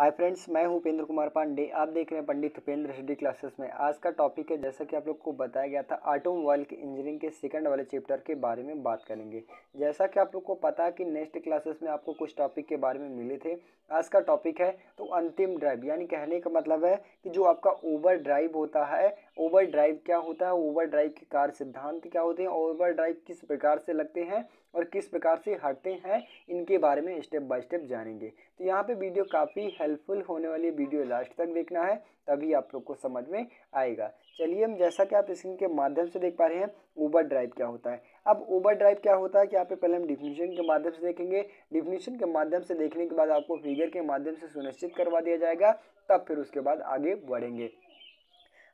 hi friends मैं हूं उपेंद्र कुमार पांडे आप देख रहे हैं पंडित उपेंद्र रेड्डी क्लासेस में आज का टॉपिक है जैसा कि आप लोग को बताया गया था ऑटोमोबाइल के इंजीनियरिंग के सेकंड वाले चैप्टर के बारे में बात करेंगे जैसा कि आप लोग को पता है कि नेक्स्ट क्लासेस में आपको कुछ टॉपिक के बारे में मिले थे आज का टॉपिक है तो अंतिम ड्राइव यानी कहने का मतलब है कि जो आपका ओवर ड्राइव होता है ओवर ड्राइव क्या होता है ओवर ड्राइव के कार सिद्धांत क्या होते हैं ओवर ड्राइव किस प्रकार से लगते हैं और किस प्रकार से हटते हैं इनके बारे में स्टेप बाय स्टेप जानेंगे तो यहाँ पे वीडियो काफ़ी हेल्पफुल होने वाली वीडियो लास्ट तक देखना है तभी आप लोग को समझ में आएगा चलिए हम जैसा कि आप स्क्रीन के माध्यम से देख पा रहे हैं ओवर ड्राइव क्या होता है अब ओवर ड्राइव क्या होता है कि यहाँ पे पहले हम डिफिनीशन के माध्यम से देखेंगे डिफिनीशन के माध्यम से देखने के बाद आपको फिगर के माध्यम से सुनिश्चित करवा दिया जाएगा तब फिर उसके बाद आगे बढ़ेंगे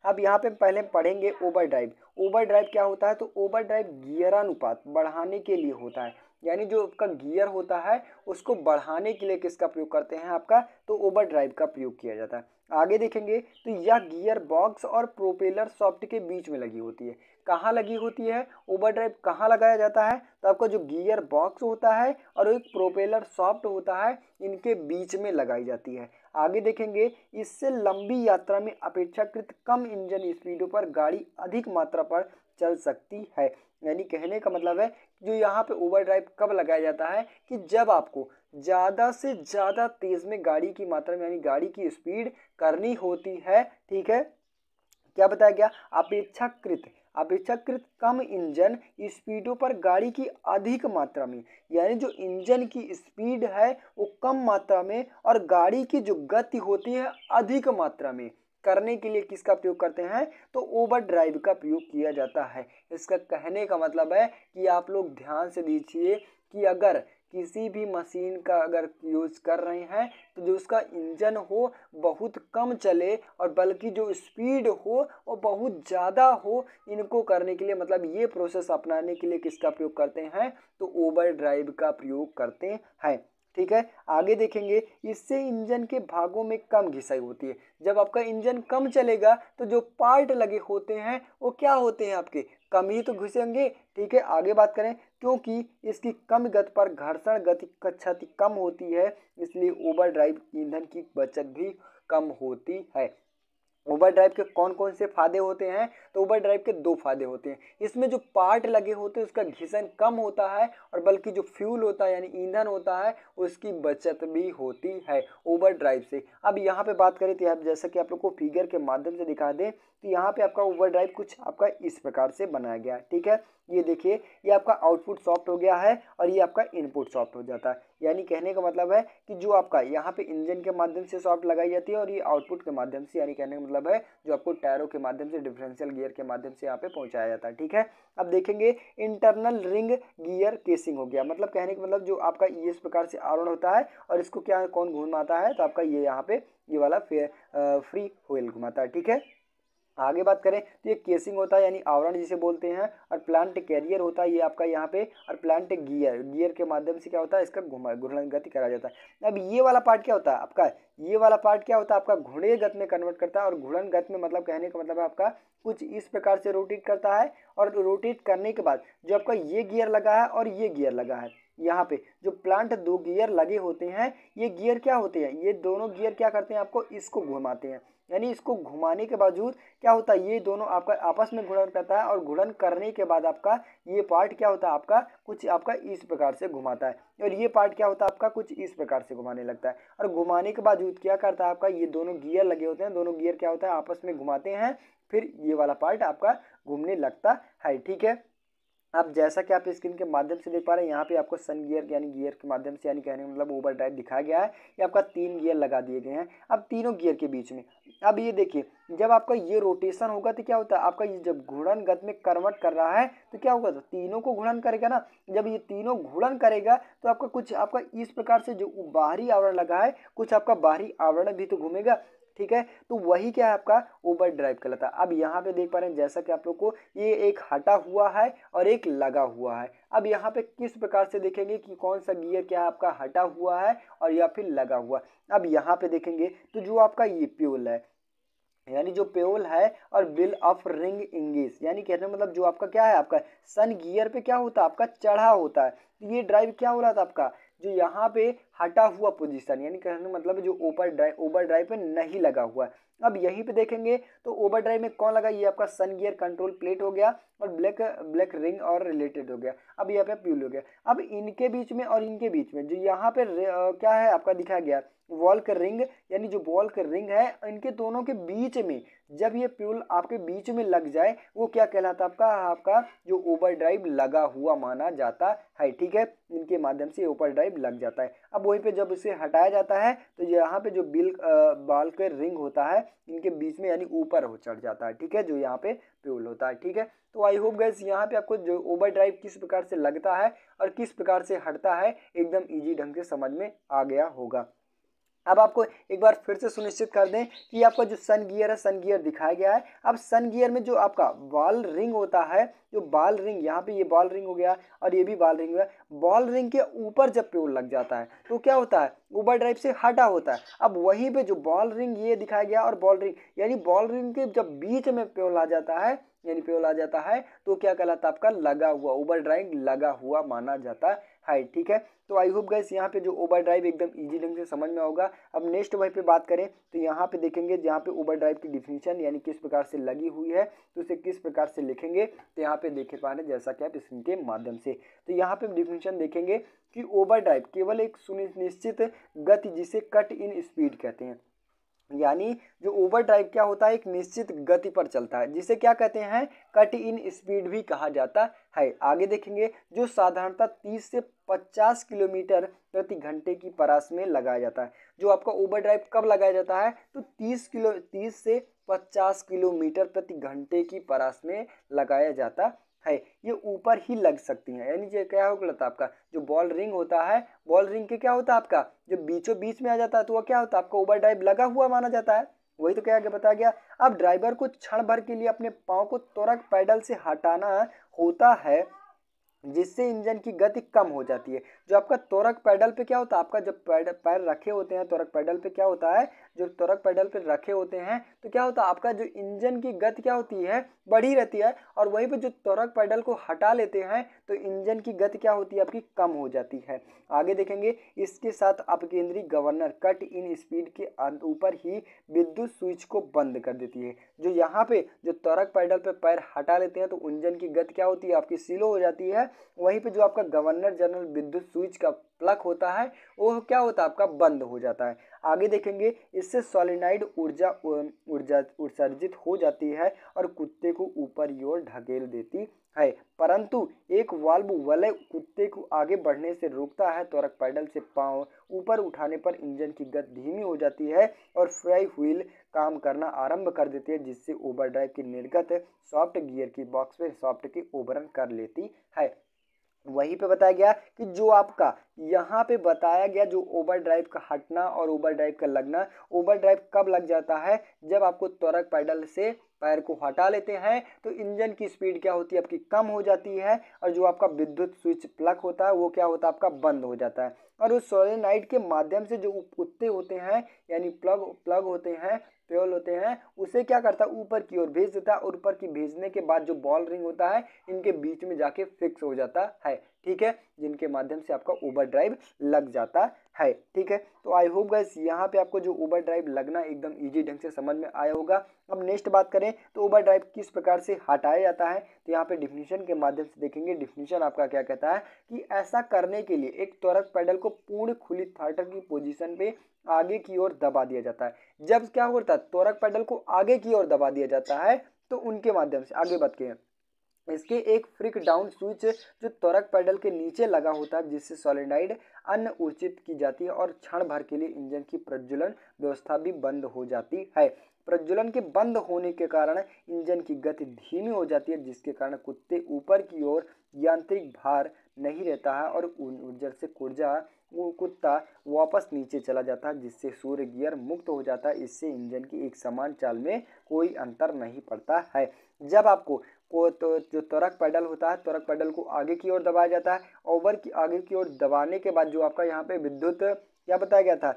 अब यहाँ पे पहले पढ़ेंगे ओवर ड्राइव ओवर ड्राइव क्या होता है तो ओवर ड्राइव गियरानुपात बढ़ाने के लिए होता है यानी जो आपका गियर होता है उसको बढ़ाने के लिए किसका प्रयोग करते हैं आपका तो ओवर ड्राइव का प्रयोग किया जाता है आगे देखेंगे तो यह गियर बॉक्स और प्रोपेलर सॉफ्ट के बीच में लगी होती है कहाँ लगी होती है ओवर ड्राइव कहाँ लगाया जाता है तो आपका जो गियर बॉक्स होता है और एक प्रोपेलर सॉफ्ट होता है इनके बीच में लगाई जाती है आगे देखेंगे इससे लंबी यात्रा में अपेक्षाकृत कम इंजन स्पीडों पर गाड़ी अधिक मात्रा पर चल सकती है यानी कहने का मतलब है जो यहाँ पे ओवर ड्राइव कब लगाया जाता है कि जब आपको ज़्यादा से ज़्यादा तेज़ में गाड़ी की मात्रा में यानी गाड़ी की स्पीड करनी होती है ठीक है क्या बताया गया अपेक्षाकृत अपेक्षाकृत कम इंजन स्पीडों पर गाड़ी की अधिक मात्रा में यानी जो इंजन की स्पीड है वो कम मात्रा में और गाड़ी की जो गति होती है अधिक मात्रा में करने के लिए किसका प्रयोग करते हैं तो ओवर ड्राइव का प्रयोग किया जाता है इसका कहने का मतलब है कि आप लोग ध्यान से दीजिए कि अगर किसी भी मशीन का अगर यूज़ कर रहे हैं तो जो उसका इंजन हो बहुत कम चले और बल्कि जो स्पीड हो वो बहुत ज़्यादा हो इनको करने के लिए मतलब ये प्रोसेस अपनाने के लिए किसका प्रयोग करते हैं तो ओवर ड्राइव का प्रयोग करते हैं ठीक है आगे देखेंगे इससे इंजन के भागों में कम घिसाई होती है जब आपका इंजन कम चलेगा तो जो पार्ट लगे होते हैं वो क्या होते हैं आपके कम ही तो घुसेंगे ठीक है आगे बात करें क्योंकि इसकी कम गति पर घर्षण गति क्षति कम होती है इसलिए ओवर ड्राइव ईंधन की बचत भी कम होती है ओवर ड्राइव के कौन कौन से फायदे होते हैं तो ओवर ड्राइव के दो फायदे होते हैं इसमें जो पार्ट लगे होते हैं उसका घिसन कम होता है और बल्कि जो फ्यूल होता है यानी ईंधन होता है उसकी बचत भी होती है ओवर ड्राइव से अब यहाँ पे बात करें तो आप जैसा कि आप लोग को फिगर के माध्यम से दिखा दें तो यहाँ पे आपका ओवर ड्राइव कुछ आपका इस प्रकार से बनाया गया है ठीक है ये देखिए ये आपका आउटपुट सॉफ्ट हो गया है और ये आपका इनपुट सॉफ्ट हो जाता है यानी कहने का मतलब है कि जो आपका यहाँ पे इंजन के माध्यम से सॉफ्ट लगाई जाती है और ये आउटपुट के माध्यम से यानी कहने का मतलब है जो आपको टायरों के माध्यम से डिफरेंशियल गियर के माध्यम से यहाँ पे पहुँचाया जाता है ठीक है अब देखेंगे इंटरनल रिंग गियर केसिंग हो गया मतलब कहने का मतलब जो आपका ये इस प्रकार से आरोण होता है और इसको क्या कौन घूमाता है तो आपका ये यहाँ पे ये वाला फ्री होल घुमाता है ठीक है आगे बात करें तो ये केसिंग होता है यानी आवरण जिसे बोलते हैं और प्लांट कैरियर होता है ये आपका यहाँ पे और प्लांट गियर गियर के माध्यम से क्या होता है इसका घुमा घूर्णन गति कराया जाता है अब ये वाला पार्ट क्या होता है आपका ये वाला पार्ट क्या होता है आपका घुड़े गत में कन्वर्ट करता है और घुड़न गत में मतलब कहने का मतलब है आपका कुछ इस प्रकार से रोटेट करता है और रोटेट करने के बाद जो आपका ये गियर लगा है और ये गियर लगा है यहाँ पे जो प्लांट दो गियर लगे होते हैं ये गियर क्या होते हैं ये दोनों गियर क्या करते हैं आपको इसको घुमाते हैं यानी इसको घुमाने के बावजूद क्या होता है ये दोनों आपका आपस में घुड़न करता है और घुड़न करने के बाद आपका ये पार्ट क्या होता है आपका कुछ आपका इस प्रकार से घुमाता है और ये पार्ट क्या होता है आपका कुछ इस प्रकार से घुमाने लगता है और घुमाने के बावजूद क्या करता है आपका ये दोनों गियर लगे होते हैं दोनों गियर क्या होता है आपस में घुमाते हैं फिर ये वाला पार्ट आपका घूमने लगता है ठीक है आप जैसा कि आप स्क्रीन के माध्यम से देख पा रहे हैं यहाँ पे आपको सन गियर यानी गियर के माध्यम से यानी कहने मतलब ओवर ड्राइव दिखाया गया है ये आपका तीन गियर लगा दिए गए हैं अब तीनों गियर के बीच में अब ये देखिए जब आपका ये रोटेशन होगा तो क्या होता है आपका ये जब घूर्णन गत में करवट कर रहा है तो क्या होगा तो तीनों को घूर्णन करेगा ना जब ये तीनों घूर्णन करेगा तो आपका कुछ आपका इस प्रकार से जो बाहरी आवरण लगा है कुछ आपका बाहरी आवरण भी तो घूमेगा ठीक है तो वही क्या है आपका ओवर ड्राइव कहलाता है अब यहाँ पे देख पा रहे हैं जैसा कि आप लोग को ये एक हटा हुआ है और एक लगा हुआ है अब यहाँ पे किस प्रकार से देखेंगे कि कौन सा गियर क्या आपका हटा हुआ है और या फिर लगा हुआ अब यहाँ पे देखेंगे तो जो आपका ये प्योल है यानी जो पेओल है और बिल ऑफ रिंग इंगेज यानी हैं मतलब जो आपका क्या है आपका सन गियर पे क्या होता है आपका चढ़ा होता है तो ये ड्राइव क्या हो रहा था आपका जो यहाँ पे हटा हुआ पोजीशन यानी कहने मतलब जो ओवर ड्राइव ओवर ड्राइव पे नहीं लगा हुआ है अब यहीं पे देखेंगे तो ओवर ड्राइव में कौन लगा ये आपका सन गियर कंट्रोल प्लेट हो गया और ब्लैक ब्लैक रिंग और रिलेटेड हो गया अब यहाँ पे प्यूल हो गया अब इनके बीच में और इनके बीच में जो यहाँ पे क्या है आपका दिखाया गया वॉल का रिंग यानी जो बॉल का रिंग है इनके दोनों के बीच में जब ये प्यूल आपके बीच में लग जाए वो क्या कहलाता है आपका आपका जो ओवर ड्राइव लगा हुआ माना जाता है ठीक है इनके माध्यम से ओवर ड्राइव लग जाता है अब वहीं पे जब इसे हटाया जाता है तो यहाँ पे जो बिल बाल का रिंग होता है इनके बीच में यानी ऊपर हो चढ़ जाता है ठीक है जो यहाँ पे प्यूल होता है ठीक है तो आई होप गैस यहाँ पे आपको जो ओवर ड्राइव किस प्रकार से लगता है और किस प्रकार से हटता है एकदम ईजी ढंग से समझ में आ गया होगा अब आपको एक बार फिर से सुनिश्चित कर दें कि आपका जो सन गियर है सन गियर दिखाया गया है अब सन गियर में जो आपका बॉल रिंग होता है जो बॉल रिंग यहाँ पे ये बॉल रिंग हो गया और ये भी बॉल रिंग हो गया बॉल रिंग के ऊपर जब पेड़ लग जाता है तो क्या होता है ऊबर ड्राइव से हटा होता है अब वहीं पर जो बॉल रिंग ये दिखाया गया और बॉल रिंग यानी बॉल रिंग के जब बीच में पेड़ आ जाता है यानी पेड़ आ जाता है तो क्या कहलाता है आपका लगा हुआ ओवर ड्राइंग लगा हुआ माना जाता है हाइट ठीक है तो आई होप गैस यहाँ पे जो ओवर ड्राइव एकदम इजी ढंग से समझ में होगा अब नेक्स्ट वही पे बात करें तो यहाँ पे देखेंगे जहाँ पे ओवर ड्राइव की डिफिनीशन यानी किस प्रकार से लगी हुई है तो उसे किस प्रकार से लिखेंगे तो यहाँ पे देख पा रहे हैं जैसा कि आप स्क्रीन के माध्यम से तो यहाँ पे डिफिनीशन देखेंगे कि ओवर ड्राइव केवल एक सुनिश्चित गति जिसे कट इन स्पीड कहते हैं यानी जो ओवर ड्राइव क्या होता है एक निश्चित गति पर चलता है जिसे क्या कहते हैं कट इन स्पीड भी कहा जाता है आगे देखेंगे जो साधारणतः 30 से 50 किलोमीटर प्रति घंटे की परास में लगाया जाता है जो आपका ओवर ड्राइव कब लगाया जाता है तो 30 किलो 30 से 50 किलोमीटर प्रति घंटे की परास में लगाया जाता है ये ऊपर ही लग सकती हैं यानी ये क्या हो गलत आपका जो बॉल रिंग होता है बॉल रिंग के क्या होता है आपका जो बीचों बीच में आ जाता है तो वह क्या होता है आपका ओवर ड्राइव लगा हुआ माना जाता है वही तो क्या बताया गया अब ड्राइवर को क्षण भर के लिए अपने पाँव को त्वरक पैडल से हटाना होता है जिससे इंजन की गति कम हो जाती है जो आपका त्वरक पैडल पे क्या होता है आपका जब पैर रखे होते हैं त्वरक पैडल पे क्या होता है जो त्वरक पेडल पर रखे होते हैं तो क्या होता है आपका जो इंजन की गति क्या होती है बढ़ी रहती है और वहीं पर जो त्वरक पेडल को हटा लेते हैं तो इंजन की गति क्या होती है आपकी कम हो जाती है आगे देखेंगे इसके साथ आप केंद्रीय गवर्नर कट इन स्पीड के ऊपर ही विद्युत स्विच को बंद कर देती है जो यहाँ पे जो त्वरक पैडल पर पैर हटा लेते हैं तो इंजन की गति क्या होती है आपकी स्लो हो जाती है वहीं पे जो आपका गवर्नर जनरल विद्युत स्विच का प्लग होता है वो क्या होता है आपका बंद हो जाता है आगे देखेंगे इससे सॉलिनाइड ऊर्जा ऊर्जा उत्सर्जित हो जाती है और कुत्ते को ऊपर की ओर ढकेल देती है परंतु एक वाल्व वलय कुत्ते को आगे बढ़ने से रोकता है त्वरक पैडल से पाँव ऊपर उठाने पर इंजन की गति धीमी हो जाती है और फ्राई व्हील काम करना आरंभ कर देती है जिससे ओवरड्राइव की निर्गत सॉफ्ट गियर की बॉक्स में सॉफ्ट की ओवरन कर लेती है वहीं पे बताया गया कि जो आपका यहाँ पे बताया गया जो ओवरड्राइव का हटना और ओवरड्राइव का लगना ओवरड्राइव कब लग जाता है जब आपको त्वरक पैडल से पैर को हटा लेते हैं तो इंजन की स्पीड क्या होती है आपकी कम हो जाती है और जो आपका विद्युत स्विच प्लग होता है वो क्या होता है आपका बंद हो जाता है और उस सोलेनाइट के माध्यम से जो कुत्ते होते हैं यानी प्लग प्लग होते हैं प्योल होते हैं उसे क्या करता है ऊपर की ओर भेज देता है और ऊपर की भेजने के बाद जो बॉल रिंग होता है इनके बीच में जाके फिक्स हो जाता है ठीक है जिनके माध्यम से आपका ओवर ड्राइव लग जाता है ठीक है तो आई होप गैस यहाँ पे आपको जो ओवर ड्राइव लगना एकदम इजी ढंग से समझ में आया होगा अब नेक्स्ट बात करें तो ओवर ड्राइव किस प्रकार से हटाया जाता है तो यहाँ पे डिफिनीशन के माध्यम से देखेंगे डिफिनीशन आपका क्या कहता है कि ऐसा करने के लिए एक त्वरक पैडल को पूर्ण खुली थर्टर की पोजिशन पर आगे की ओर दबा दिया जाता है जब क्या होता है त्वरक पैडल को आगे की ओर दबा दिया जाता है तो उनके माध्यम से आगे बात करें इसके एक फ्रिक डाउन स्विच जो त्वरक पैडल के नीचे लगा होता है जिससे सॉलिडाइड अन्य ऊर्जित की जाती है और क्षण भर के लिए इंजन की प्रज्वलन व्यवस्था भी बंद हो जाती है प्रज्वलन के बंद होने के कारण इंजन की गति धीमी हो जाती है जिसके कारण कुत्ते ऊपर की ओर यांत्रिक भार नहीं रहता है और ऊर्जा से ऊर्जा वो कुत्ता वापस नीचे चला जाता जिससे सूर्य गियर मुक्त हो जाता इससे इंजन की एक समान चाल में कोई अंतर नहीं पड़ता है जब आपको को तो जो त्वरक पैडल होता है त्वरक पैडल को आगे की ओर दबाया जाता है ओवर की आगे की ओर दबाने के बाद जो आपका यहाँ पे विद्युत क्या बताया गया था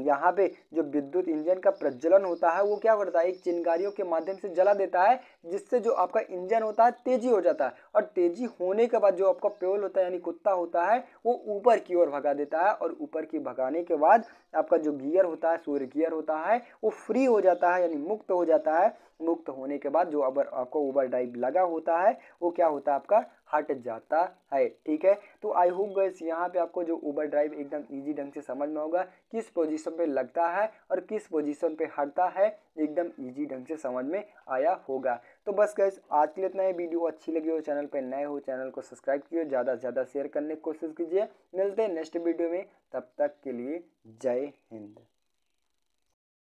यहाँ पे जो विद्युत इंजन का प्रज्वलन होता है वो क्या करता है एक चिनगारियों के माध्यम से जला देता है जिससे जो आपका इंजन होता है तेजी हो जाता है और तेजी होने के बाद जो आपका प्योल होता है यानी कुत्ता होता है वो ऊपर की ओर भगा देता है और ऊपर की भगाने के बाद आपका जो गियर होता है सूर्य गियर होता है वो फ्री हो जाता है यानी मुक्त हो जाता है मुक्त होने के बाद जो अब आपको ओवर ड्राइव लगा होता है वो क्या होता है आपका हट जाता है ठीक है तो आई होप गैस यहाँ पे आपको जो ऊबर ड्राइव एकदम इजी ढंग से समझ में होगा किस पोजीशन पे लगता है और किस पोजीशन पे हटता है एकदम इजी ढंग से समझ में आया होगा तो बस गैस आज के लिए इतना ही वीडियो अच्छी लगी हो चैनल पर नए हो चैनल को सब्सक्राइब कीजिए ज़्यादा से ज़्यादा शेयर करने की कोशिश कीजिए मिलते हैं नेक्स्ट वीडियो में तब तक के लिए जय हिंद